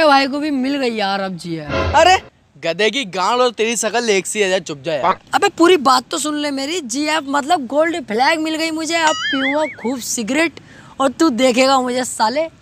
मेरे भाई को भी मिल गई यार अब जी है अरे गधे की गांड और तेरी शकल एक सी है चुप जाए अबे पूरी बात तो सुन ले मेरी जी एफ मतलब गोल्ड फ्लैग मिल गई मुझे अब पीऊंगा खूब सिगरेट और तू देखेगा मुझे साले